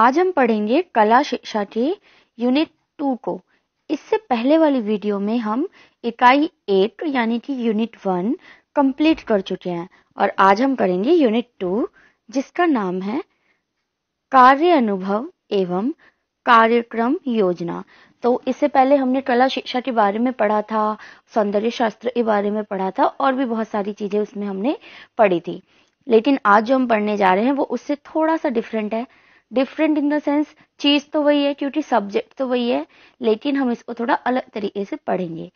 आज हम पढ़ेंगे कला शिक्षा के यूनिट टू को इससे पहले वाली वीडियो में हम इकाई एक यानी कि यूनिट वन कंप्लीट कर चुके हैं और आज हम करेंगे यूनिट टू जिसका नाम है कार्य अनुभव एवं कार्यक्रम योजना तो इससे पहले हमने कला शिक्षा के बारे में पढ़ा था सौंदर्य शास्त्र के बारे में पढ़ा था और भी बहुत सारी चीजें उसमें हमने पढ़ी थी लेकिन आज जो हम पढ़ने जा रहे हैं वो उससे थोड़ा सा डिफरेंट है डिफरेंट इन द सेंस चीज तो वही है क्योंकि सब्जेक्ट तो वही है लेकिन हम इसको थोड़ा अलग तरीके से पढ़ेंगे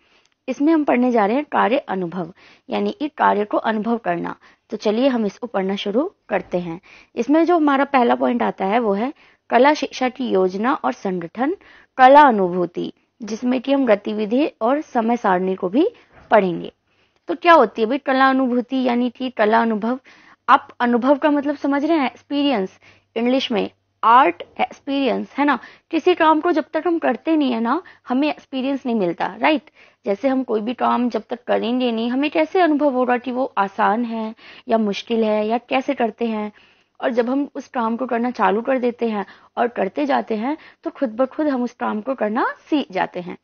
इसमें हम पढ़ने जा रहे हैं कार्य अनुभव यानी कि कार्य को अनुभव करना तो चलिए हम इसको पढ़ना शुरू करते हैं इसमें जो हमारा पहला पॉइंट आता है वो है कला शिक्षा की योजना और संगठन कला अनुभूति जिसमें कि हम गतिविधि और समय सारणी को भी पढ़ेंगे तो क्या होती है भाई कला अनुभूति यानी कि कला अनुभव आप अनुभव का मतलब समझ रहे हैं एक्सपीरियंस इंग्लिश में आर्ट एक्सपीरियंस है ना किसी काम को जब तक हम करते नहीं है ना हमें एक्सपीरियंस नहीं मिलता राइट जैसे हम कोई भी काम जब तक करेंगे नहीं हमें कैसे अनुभव होगा कि वो आसान है या मुश्किल है या कैसे करते हैं और जब हम उस काम को करना चालू कर देते हैं और करते जाते हैं तो खुद ब खुद हम उस काम को करना सीख जाते हैं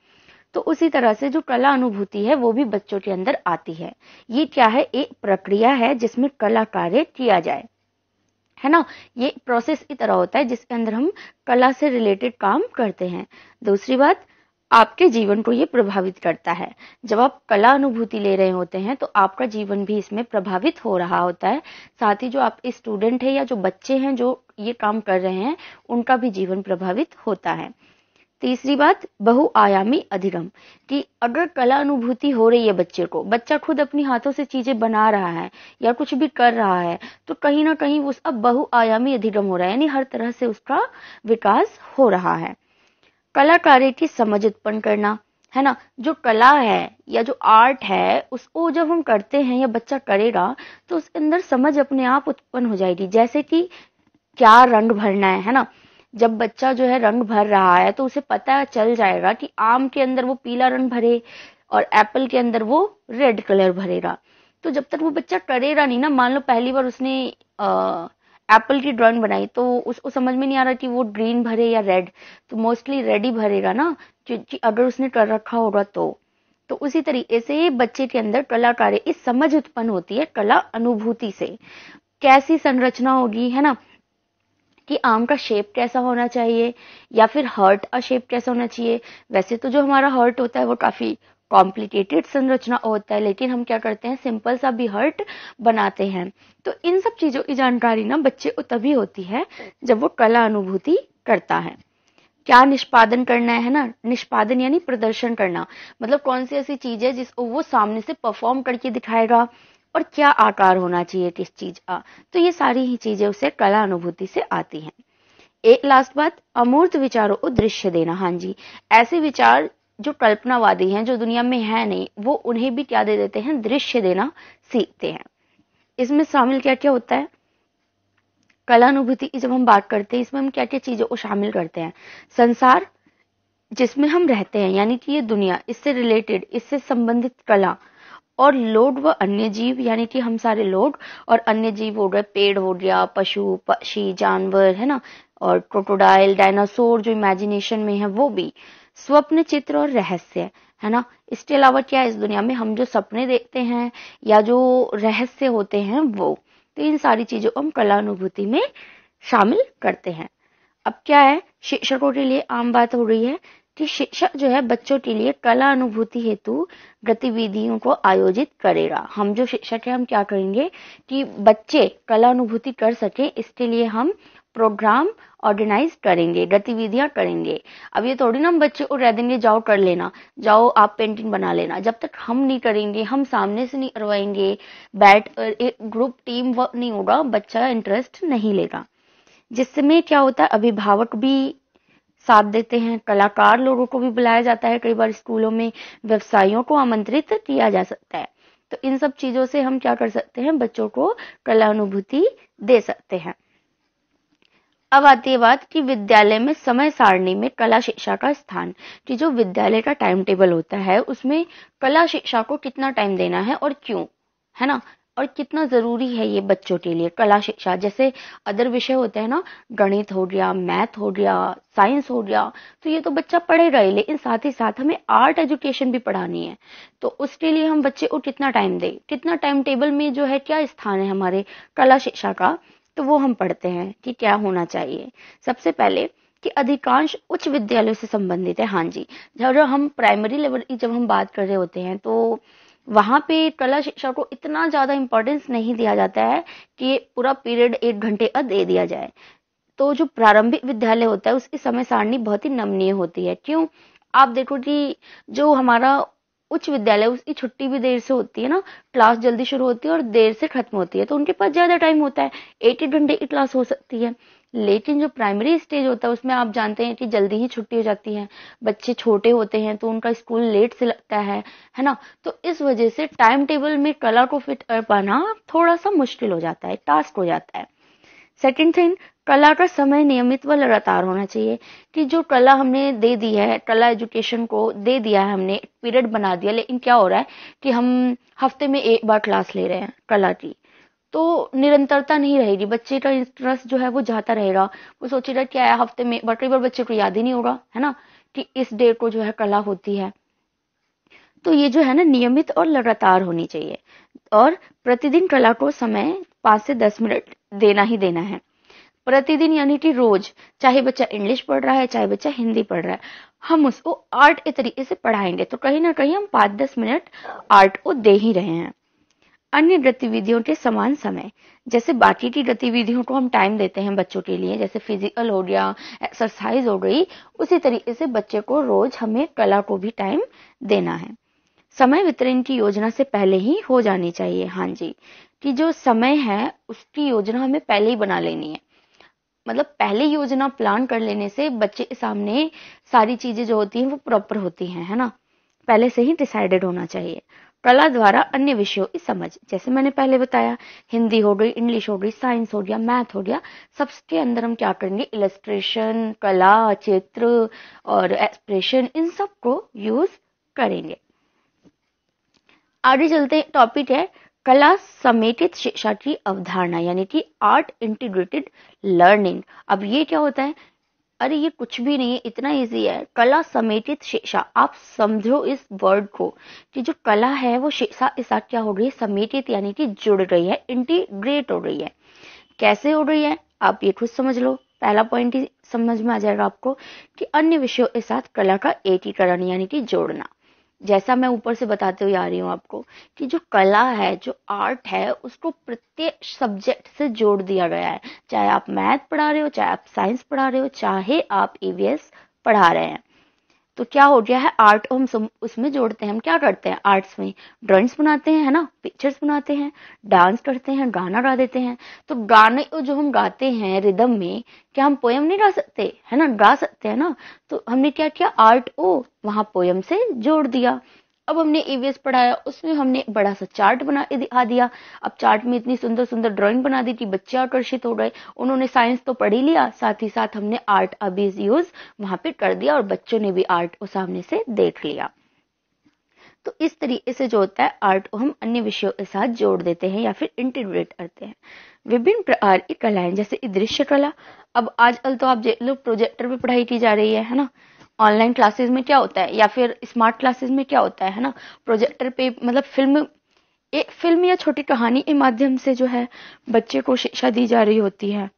तो उसी तरह से जो कला अनुभूति है वो भी बच्चों के अंदर आती है ये क्या है एक प्रक्रिया है जिसमें कला कार्य किया जाए है ना ये प्रोसेस की तरह होता है जिसके अंदर हम कला से रिलेटेड काम करते हैं दूसरी बात आपके जीवन को ये प्रभावित करता है जब आप कला अनुभूति ले रहे होते हैं तो आपका जीवन भी इसमें प्रभावित हो रहा होता है साथ ही जो आपके स्टूडेंट है या जो बच्चे हैं जो ये काम कर रहे हैं उनका भी जीवन प्रभावित होता है तीसरी बात बहुआयामी अधिगम कि अगर कला अनुभूति हो रही है बच्चे को बच्चा खुद अपने हाथों से चीजें बना रहा है या कुछ भी कर रहा है तो कहीं ना कहीं उसका बहुआयामी अधिगम हो रहा है यानी हर तरह से उसका विकास हो रहा है कला कार्य की समझ उत्पन्न करना है ना जो कला है या जो आर्ट है उसको जब हम करते हैं या बच्चा करेगा तो उसके अंदर समझ अपने आप उत्पन्न हो जाएगी जैसे कि क्या रंग भरना है है ना जब बच्चा जो है रंग भर रहा है तो उसे पता चल जाएगा कि आम के अंदर वो पीला रंग भरे और एप्पल के अंदर वो रेड कलर भरेगा तो जब तक वो बच्चा करेगा नहीं ना मान लो पहली बार उसने एप्पल की ड्राइंग बनाई तो उसको समझ में नहीं आ रहा कि वो ग्रीन भरे या रेड तो मोस्टली रेड ही भरेगा ना क्योंकि अगर उसने कर रखा होगा तो तो उसी तरीके से बच्चे के अंदर कलाकारी इस समझ उत्पन्न होती है कला अनुभूति से कैसी संरचना होगी है ना कि आम का शेप कैसा होना चाहिए या फिर हर्ट का शेप कैसा होना चाहिए वैसे तो जो हमारा हर्ट होता है वो काफ़ी कॉम्प्लिकेटेड संरचना होता है लेकिन हम क्या करते हैं सिंपल सा भी हर्ट बनाते हैं तो इन सब चीज़ों की जानकारी ना बच्चे को तभी होती है जब वो कला अनुभूति करता है क्या निष्पादन करना है ना निष्पादन यानी प्रदर्शन करना मतलब कौन सी ऐसी चीज है जिसको वो सामने से परफॉर्म करके दिखाएगा और क्या आकार होना चाहिए किस चीज का तो ये सारी ही चीजें उसे कला अनुभूति से आती हैं एक लास्ट बात अमूर्त विचारों को दृश्य देना हाँ जी ऐसे विचार जो कल्पनावादी हैं जो दुनिया में है नहीं वो उन्हें भी क्या दे देते हैं दृश्य देना सीखते हैं इसमें शामिल क्या क्या होता है कला अनुभूति की जब हम बात करते हैं इसमें हम क्या क्या चीजों को शामिल करते हैं संसार जिसमें हम रहते हैं यानी कि ये दुनिया इससे रिलेटेड इससे संबंधित कला और लोड व अन्य जीव यानी कि हम सारे लोड और अन्य जीव हो गए पेड़ हो गया पशु पक्षी जानवर है ना और क्रोटोडाइल डायनासोर जो इमेजिनेशन में है वो भी स्वप्न चित्र और रहस्य है ना इसके अलावा क्या इस दुनिया में हम जो सपने देखते हैं या जो रहस्य होते हैं वो तो इन सारी चीजों को हम कलानुभूति में शामिल करते हैं अब क्या है शिक्षकों के लिए आम बात हो रही है कि शिक्षक जो है बच्चों के लिए कला अनुभूति हेतु गतिविधियों को आयोजित करेगा हम जो शिक्षक है हम क्या करेंगे कि बच्चे कला अनुभूति कर सके इसके लिए हम प्रोग्राम ऑर्गेनाइज करेंगे गतिविधियां करेंगे अब ये थोड़ी ना हम बच्चे को रह देंगे जाओ कर लेना जाओ आप पेंटिंग बना लेना जब तक हम नहीं करेंगे हम सामने से नहीं करवाएंगे बैट एक ग्रुप टीम वर्क नहीं होगा बच्चा इंटरेस्ट नहीं लेगा जिसमें क्या होता है अभिभावक भी साथ देते हैं कलाकार लोगों को भी बुलाया जाता है कई बार स्कूलों में व्यवसायियों को आमंत्रित किया जा सकता है तो इन सब चीजों से हम क्या कर सकते हैं बच्चों को कला अनुभूति दे सकते हैं अब आती है बात कि विद्यालय में समय सारणी में कला शिक्षा का स्थान कि जो विद्यालय का टाइम टेबल होता है उसमें कला शिक्षा को कितना टाइम देना है और क्यों है ना और कितना ज़रूरी है ये बच्चों के लिए कला शिक्षा जैसे अदर विषय होते हैं ना गणित हो गया मैथ हो गया साइंस हो गया तो ये तो बच्चा पढ़े रहे लेकिन साथ ही साथ हमें आर्ट एजुकेशन भी पढ़ानी है तो उसके लिए हम बच्चे को कितना टाइम दें कितना टाइम टेबल में जो है क्या स्थान है हमारे कला शिक्षा का तो वो हम पढ़ते हैं कि क्या होना चाहिए सबसे पहले कि अधिकांश उच्च विद्यालयों से संबंधित है हाँ जी जब हम प्राइमरी लेवल की जब हम बात कर रहे होते हैं तो वहाँ पे कला शिक्षा को इतना ज़्यादा इम्पोर्टेंस नहीं दिया जाता है कि पूरा पीरियड एक घंटे का दे दिया जाए तो जो प्रारंभिक विद्यालय होता है उसकी समय सारणी बहुत ही नमनीय होती है क्यों आप देखो कि जो हमारा उच्च विद्यालय उसकी छुट्टी भी देर से होती है ना क्लास जल्दी शुरू होती है और देर से खत्म होती है तो उनके पास ज्यादा टाइम होता है एट एट घंटे की क्लास हो सकती है लेकिन जो प्राइमरी स्टेज होता है उसमें आप जानते हैं कि जल्दी ही छुट्टी हो जाती है बच्चे छोटे होते हैं तो उनका स्कूल लेट से लगता है है ना तो इस वजह से टाइम टेबल में कला को फिट कर पाना थोड़ा सा मुश्किल हो जाता है टास्क हो जाता है सेकेंड थिंग कला का समय नियमित व लगातार होना चाहिए कि जो कला हमने दे दी है कला एजुकेशन को दे दिया है हमने पीरियड बना दिया लेकिन क्या हो रहा है कि हम हफ्ते में एक बार क्लास ले रहे हैं कला की तो निरंतरता नहीं रहेगी बच्चे का इंटरेस्ट जो है वो जाता रहेगा वो सोचेगा क्या है हफ्ते में बट कई बार बच्चे को याद ही नहीं होगा है ना कि इस डे को जो है कला होती है तो ये जो है ना नियमित और लगातार होनी चाहिए और प्रतिदिन कला को समय पांच से दस मिनट देना ही देना है प्रतिदिन यानी कि रोज चाहे बच्चा इंग्लिश पढ़ रहा है चाहे बच्चा हिंदी पढ़ रहा है हम उसको आर्ट के तरीके से पढ़ाएंगे तो कहीं ना कहीं हम पांच दस मिनट आर्ट को दे ही रहे हैं अन्य गतिविधियों के समान समय जैसे बाकी की गतिविधियों को हम टाइम देते हैं बच्चों के लिए जैसे फिजिकल हो गया एक्सरसाइज हो गई उसी तरीके से बच्चे को रोज हमें कला को भी टाइम देना है समय वितरण की योजना से पहले ही हो जानी चाहिए हाँ जी कि जो समय है उसकी योजना हमें पहले ही बना लेनी है मतलब पहले योजना प्लान कर लेने से बच्चे के सामने सारी चीजें जो होती हैं वो प्रॉपर होती हैं है ना पहले से ही डिसाइडेड होना चाहिए कला द्वारा अन्य विषयों की समझ जैसे मैंने पहले बताया हिंदी हो गई इंग्लिश हो गई साइंस हो गया मैथ हो गया सबके अंदर हम क्या करेंगे इलस्ट्रेशन कला चित्र और एक्सप्रेशन इन सब को यूज करेंगे आगे चलते टॉपिक है कला समेटित शिक्षा की अवधारणा यानी कि आर्ट इंटीग्रेटेड लर्निंग अब ये क्या होता है अरे ये कुछ भी नहीं है इतना इजी है कला समेटित शिक्षा आप समझो इस वर्ड को कि जो कला है वो शिक्षा के साथ क्या हो रही है समेटित यानी कि जुड़ रही है इंटीग्रेट हो रही है कैसे हो रही है आप ये खुद समझ लो पहला पॉइंट ही समझ में आ जाएगा आपको कि अन्य विषयों के साथ कला का एकीकरण यानी कि जोड़ना जैसा मैं ऊपर से बताते हुए आ रही हूँ आपको कि जो कला है जो आर्ट है उसको प्रत्येक सब्जेक्ट से जोड़ दिया गया है चाहे आप मैथ पढ़ा रहे हो चाहे आप साइंस पढ़ा रहे हो चाहे आप ईवीएस पढ़ा रहे हैं तो क्या हो गया है आर्ट हम उसमें जोड़ते हैं हम क्या करते हैं आर्ट्स में ड्राइंग्स बनाते हैं है ना पिक्चर्स बनाते हैं डांस करते हैं गाना गा देते हैं तो गाने जो हम गाते हैं रिदम में क्या हम पोयम नहीं गा सकते है ना गा सकते हैं ना तो हमने क्या किया आर्ट ओ वहां पोयम से जोड़ दिया अब हमने ईवीएस पढ़ाया उसमें हमने बड़ा सा चार्ट बना दिखा दिया अब चार्ट में इतनी सुंदर सुंदर ड्राइंग बना दी कि बच्चे आकर्षित हो गए उन्होंने साइंस तो पढ़ ही लिया साथ ही साथ हमने आर्ट अभी यूज वहां पे कर दिया और बच्चों ने भी आर्ट को सामने से देख लिया तो इस तरीके से जो होता है आर्ट को हम अन्य विषयों के साथ जोड़ देते हैं या फिर इंटीग्रेट करते हैं विभिन्न प्रकार की कलाएं जैसे दृश्य कला अब आजकल तो आप लोग प्रोजेक्टर पे पढ़ाई की जा रही है है ना ऑनलाइन क्लासेस में क्या होता है या फिर स्मार्ट क्लासेस में क्या होता है है ना प्रोजेक्टर पे मतलब फिल्म एक फिल्म या छोटी कहानी के माध्यम से जो है बच्चे को शिक्षा दी जा रही होती है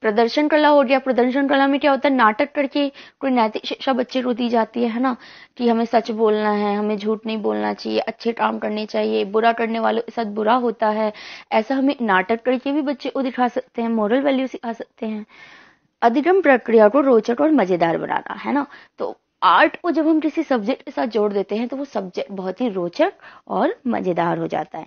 प्रदर्शन कला हो गया प्रदर्शन कला में क्या होता है नाटक करके कोई नैतिक शिक्षा बच्चे को दी जाती है ना कि हमें सच बोलना है हमें झूठ नहीं बोलना चाहिए अच्छे काम करने चाहिए बुरा करने वालों के साथ बुरा होता है ऐसा हमें नाटक करके भी बच्चे को दिखा सकते हैं मॉरल वैल्यू सिखा सकते हैं अधिगम प्रक्रिया को रोचक और मजेदार बनाना है ना तो आर्ट को जब हम किसी सब्जेक्ट के साथ जोड़ देते हैं तो वो सब्जेक्ट बहुत ही रोचक और मजेदार हो जाता है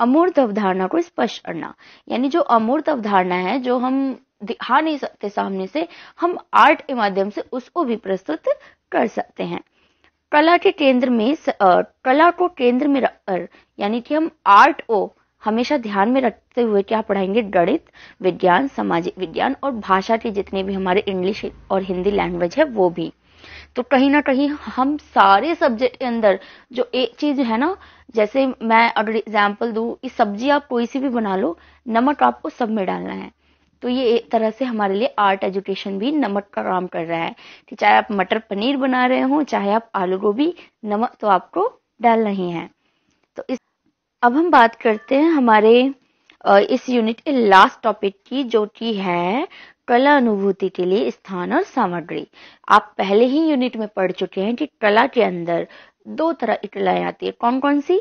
अमूर्त अवधारणा को स्पष्ट करना यानी जो अमूर्त अवधारणा है जो हम दिखा नहीं सकते सामने से हम आर्ट के माध्यम से उसको भी प्रस्तुत कर सकते हैं कला के केंद्र में कला को केंद्र में रखकर यानी कि हम आर्ट को हमेशा ध्यान में रखते हुए क्या पढ़ाएंगे गणित विज्ञान सामाजिक विज्ञान और भाषा के जितने भी हमारे इंग्लिश और हिंदी लैंग्वेज है वो भी तो कहीं ना कहीं हम सारे सब्जेक्ट के अंदर जो एक चीज है ना जैसे मैं अगर एग्जाम्पल दू इस सब्जी आप कोई सी भी बना लो नमक आपको सब में डालना है तो ये एक तरह से हमारे लिए आर्ट एजुकेशन भी नमक का काम कर रहा है कि चाहे आप मटर पनीर बना रहे हो चाहे आप आलू गोभी नमक तो आपको डालना ही है तो इस अब हम बात करते हैं हमारे इस यूनिट के लास्ट टॉपिक की जो कि है कला अनुभूति के लिए स्थान और सामग्री आप पहले ही यूनिट में पढ़ चुके हैं कि कला के अंदर दो तरह की कलाएं आती है कौन कौन सी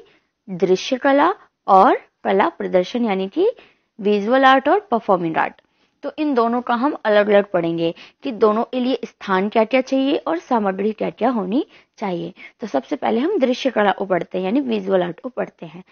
दृश्य कला और कला प्रदर्शन यानी कि विजुअल आर्ट और परफॉर्मिंग आर्ट तो इन दोनों का हम अलग अलग पढ़ेंगे कि दोनों के लिए स्थान क्या क्या चाहिए और सामग्री क्या क्या होनी चाहिए तो सबसे पहले हम दृश्य कला को पढ़ते हैं यानी विजुअल आर्ट को पढ़ते हैं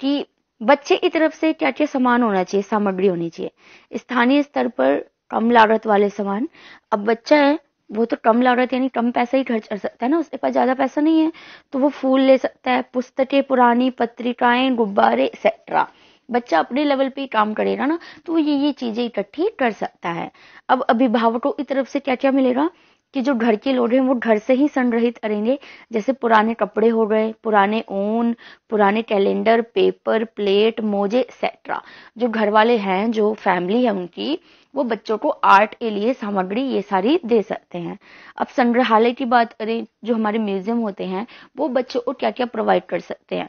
कि बच्चे की तरफ से क्या क्या सामान होना चाहिए सामग्री होनी चाहिए स्थानीय स्तर पर कम लागत वाले सामान अब बच्चा है वो तो कम लागत यानी कम पैसा ही खर्च कर सकता है ना उसके पास ज्यादा पैसा नहीं है तो वो फूल ले सकता है पुस्तकें पुरानी पत्रिकाएं गुब्बारे एक्सेट्रा बच्चा अपने लेवल पे काम करेगा ना तो ये ये चीजें इकट्ठी कर सकता है अब अभिभावकों की तरफ से क्या क्या मिलेगा कि जो घर के लोग हैं वो घर से ही संग्रहित करेंगे जैसे पुराने कपड़े हो गए पुराने ऊन पुराने कैलेंडर पेपर प्लेट मोजे एक्सेट्रा जो घर वाले हैं जो फैमिली है उनकी वो बच्चों को आर्ट के लिए सामग्री ये सारी दे सकते हैं अब संग्रहालय की बात करें जो हमारे म्यूजियम होते हैं वो बच्चों को क्या क्या प्रोवाइड कर सकते हैं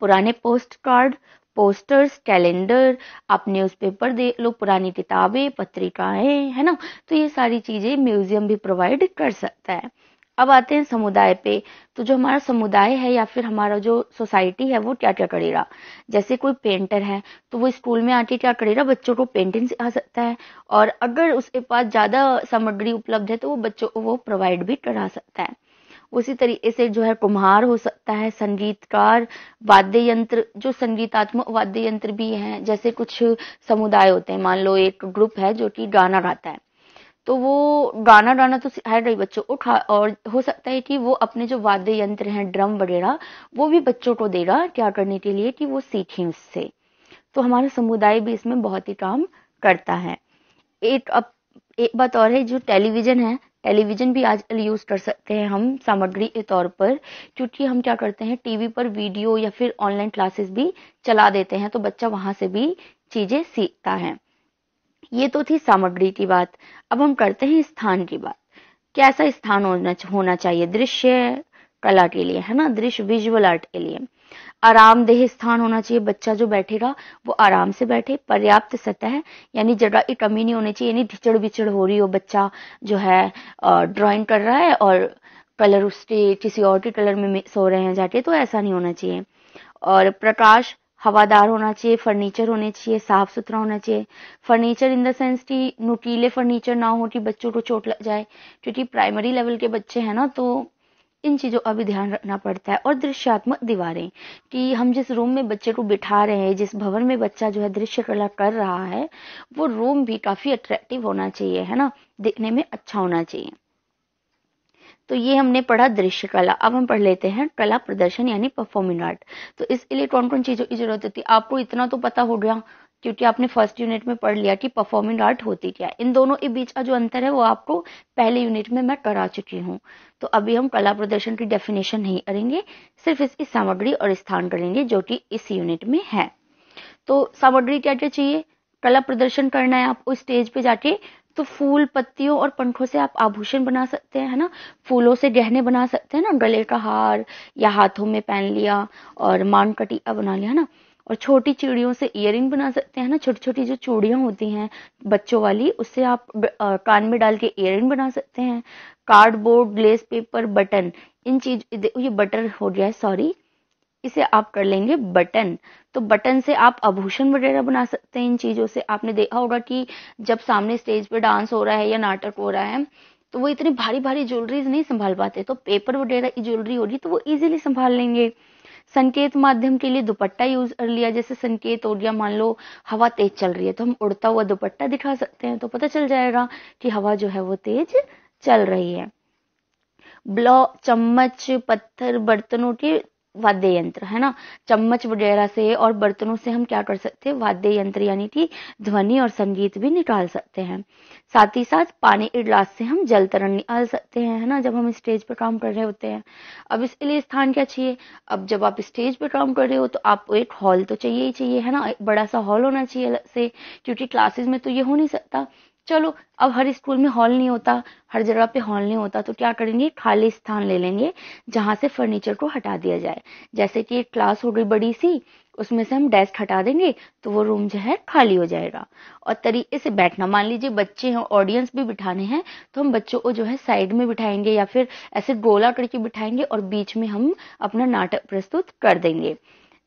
पुराने पोस्ट कार्ड पोस्टर्स कैलेंडर आप न्यूज पेपर दे लो पुरानी किताबें पत्रिकाएं है ना तो ये सारी चीज़ें म्यूजियम भी प्रोवाइड कर सकता है अब आते हैं समुदाय पे तो जो हमारा समुदाय है या फिर हमारा जो सोसाइटी है वो क्या क्या करेगा जैसे कोई पेंटर है तो वो स्कूल में आके क्या करेगा बच्चों को पेंटिंग सिखा सकता है और अगर उसके पास ज़्यादा सामग्री उपलब्ध है तो वो बच्चों को वो प्रोवाइड भी करा सकता है उसी तरीके से जो है कुम्हार हो सकता है संगीतकार वाद्य यंत्र जो संगीतात्मक वाद्य यंत्र भी हैं जैसे कुछ समुदाय होते हैं मान लो एक ग्रुप है जो कि गाना गाता है तो वो गाना गाना तो है रही बच्चों को और हो सकता है कि वो अपने जो वाद्य यंत्र हैं ड्रम वगैरह वो भी बच्चों को देगा क्या करने के लिए कि वो सीखें उससे तो हमारा समुदाय भी इसमें बहुत ही काम करता है एक अब एक बात और है जो टेलीविजन है टेलीविज़न भी आज यूज़ कर सकते हैं हम सामग्री के तौर पर क्योंकि हम क्या करते हैं टीवी पर वीडियो या फिर ऑनलाइन क्लासेस भी चला देते हैं तो बच्चा वहां से भी चीज़ें सीखता है ये तो थी सामग्री की बात अब हम करते हैं स्थान की बात कैसा स्थान होना चाहिए दृश्य कला के लिए है ना दृश्य विजुअल आर्ट के लिए आरामदेह स्थान होना चाहिए बच्चा जो बैठेगा वो आराम से बैठे पर्याप्त सतह यानी जगह की कमी नहीं होनी चाहिए यानी धिचड़ बिचड़ हो रही हो बच्चा जो है ड्राइंग कर रहा है और कलर उसके किसी और के कलर में सो रहे हैं जाके तो ऐसा नहीं होना चाहिए और प्रकाश हवादार होना चाहिए फर्नीचर होने चाहिए साफ सुथरा होना चाहिए फर्नीचर इन द सेंस की नुकीले फर्नीचर ना हो कि बच्चों को चोट लग जाए क्योंकि प्राइमरी लेवल के बच्चे हैं ना तो इन चीज़ों का भी ध्यान रखना पड़ता है और दृश्यात्मक दीवारें कि हम जिस रूम में बच्चे को बिठा रहे हैं जिस भवन में बच्चा जो है दृश्य कला कर रहा है वो रूम भी काफ़ी अट्रैक्टिव होना चाहिए है ना देखने में अच्छा होना चाहिए तो ये हमने पढ़ा दृश्य कला अब हम पढ़ लेते हैं कला प्रदर्शन यानी परफॉर्मिंग आर्ट तो इसके लिए कौन कौन चीज़ों की जरूरत होती है आपको इतना तो पता हो गया क्योंकि आपने फर्स्ट यूनिट में पढ़ लिया कि परफॉर्मिंग आर्ट होती क्या इन दोनों के बीच का जो अंतर है वो आपको पहले यूनिट में मैं करा चुकी हूँ तो अभी हम कला प्रदर्शन की डेफिनेशन नहीं करेंगे सिर्फ इसकी सामग्री और स्थान करेंगे जो कि इस यूनिट में है तो सामग्री क्या क्या चाहिए कला प्रदर्शन करना है आपको स्टेज पे जाके तो फूल पत्तियों और पंखों से आप आभूषण बना सकते हैं है ना फूलों से गहने बना सकते हैं ना गले का हार या हाथों में पहन लिया और मानकटी बना लिया है ना और छोटी चिड़ियों से इयर बना सकते हैं ना छोटी छोटी जो चूड़ियाँ होती हैं बच्चों वाली उससे आप कान में डाल के इयर बना सकते हैं कार्डबोर्ड ग्लेस पेपर बटन इन चीज ये बटन हो गया है सॉरी इसे आप कर लेंगे बटन तो बटन से आप आभूषण वगैरह बना सकते हैं इन चीजों से आपने देखा होगा कि जब सामने स्टेज पर डांस हो रहा है या नाटक हो रहा है तो वो इतनी भारी भारी ज्वेलरीज नहीं संभाल पाते तो पेपर वगैरह की ज्वेलरी होगी तो वो इजीली संभाल लेंगे संकेत माध्यम के लिए दुपट्टा यूज कर लिया जैसे संकेत ओढ़ लिया मान लो हवा तेज चल रही है तो हम उड़ता हुआ दुपट्टा दिखा सकते हैं तो पता चल जाएगा कि हवा जो है वो तेज चल रही है ब्लॉ चम्मच पत्थर बर्तनों के वाद्य यंत्र है ना चम्मच वगैरह से और बर्तनों से हम क्या कर सकते हैं वाद्य यंत्र यानी कि ध्वनि और संगीत भी निकाल सकते हैं साथ ही साथ पानी इडलास से हम जल तरण निकाल सकते हैं है ना जब हम स्टेज पर काम कर रहे होते हैं अब इसके लिए स्थान क्या चाहिए अब जब आप स्टेज पर काम कर रहे हो तो आपको एक हॉल तो चाहिए ही चाहिए है ना एक बड़ा सा हॉल होना चाहिए से क्योंकि क्लासेस में तो ये हो नहीं सकता चलो अब हर स्कूल में हॉल नहीं होता हर जगह पे हॉल नहीं होता तो क्या करेंगे खाली स्थान ले लेंगे जहाँ से फर्नीचर को हटा दिया जाए जैसे कि एक क्लास हो गई बड़ी सी उसमें से हम डेस्क हटा देंगे तो वो रूम जो है खाली हो जाएगा और तरीके से बैठना मान लीजिए बच्चे हैं ऑडियंस भी बिठाने हैं तो हम बच्चों को जो है साइड में बिठाएंगे या फिर ऐसे गोला करके बिठाएंगे और बीच में हम अपना नाटक प्रस्तुत कर देंगे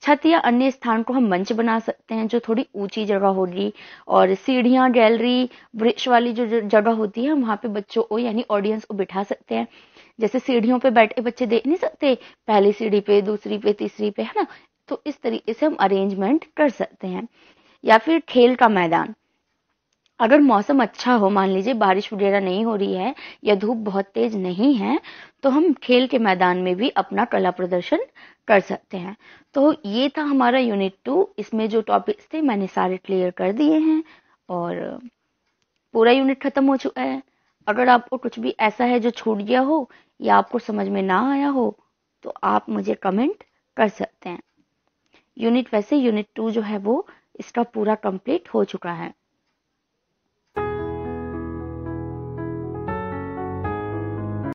छत या अन्य स्थान को हम मंच बना सकते हैं जो थोड़ी ऊंची जगह होगी और सीढ़ियाँ गैलरी वृक्ष वाली जो जगह होती है वहाँ पे बच्चों को यानी ऑडियंस को बिठा सकते हैं जैसे सीढ़ियों पे बैठे बच्चे देख नहीं सकते पहली सीढ़ी पे दूसरी पे तीसरी पे है ना तो इस तरीके से हम अरेंजमेंट कर सकते हैं या फिर खेल का मैदान अगर मौसम अच्छा हो मान लीजिए बारिश वगैरह नहीं हो रही है या धूप बहुत तेज नहीं है तो हम खेल के मैदान में भी अपना कला प्रदर्शन कर सकते हैं तो ये था हमारा यूनिट टू इसमें जो टॉपिक्स थे मैंने सारे क्लियर कर दिए हैं और पूरा यूनिट खत्म हो चुका है अगर आपको कुछ भी ऐसा है जो छूट गया हो या आपको समझ में ना आया हो तो आप मुझे कमेंट कर सकते हैं यूनिट वैसे यूनिट टू जो है वो इसका पूरा कंप्लीट हो चुका है